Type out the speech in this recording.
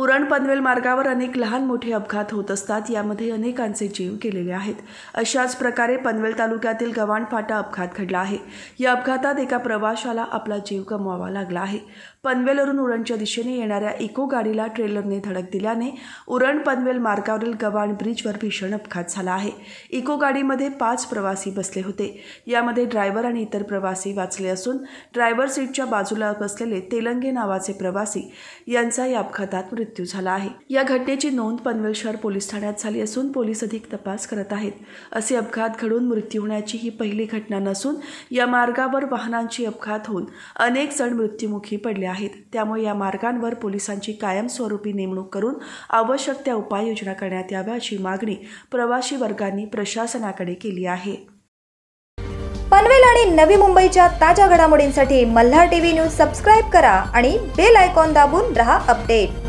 उरण पनवेल मार्गावर अनेक लहान मोठे अपघात होत असतात यामध्ये अनेकांचे जीव गेलेले आहेत अशाच प्रकारे पनवेल तालुक्यातील गव्हाण फाटा अपघात घडला आहे या अपघातात एका प्रवाशाला आपला जीव गमवावा लागला आहे पनवेलवरून उरणच्या दिशेने येणाऱ्या इको गाडीला ट्रेलरने धडक दिल्याने उरण पनवेल मार्गावरील गव्हाण ब्रिजवर भीषण अपघात झाला आहे इको गाडीमध्ये पाच प्रवासी बसले होते यामध्ये ड्रायव्हर आणि इतर प्रवासी वाचले असून ड्रायव्हर सीटच्या बाजूला बसलेले तेलंगे नावाचे प्रवासी यांचा या अपघातात मृत्यू मृत्यू झाला आहे या घटनेची नोंद पनवेल शहर पोलीस ठाण्यात झाली असून पोलीस अधिक तपास करत आहेत असे अपघात घडून मृत्यू होण्याची ही पहिली घटना नसून या मार्गावर वाहनांची अपघात होऊन अनेक जण मृत्युमुखी पडले आहेत त्यामुळे या मार्गांवर पोलिसांची कायमस्वरूपी नेमणूक करून आवश्यक त्या उपाययोजना करण्यात याव्या अशी मागणी प्रवासी वर्गांनी प्रशासनाकडे केली आहे पनवेल आणि नवी मुंबईच्या ताज्या घडामोडींसाठी मल्हार टीव्ही न्यूज सबस्क्राईब करा आणि बेल आयकॉन दाबून रहा अपडेट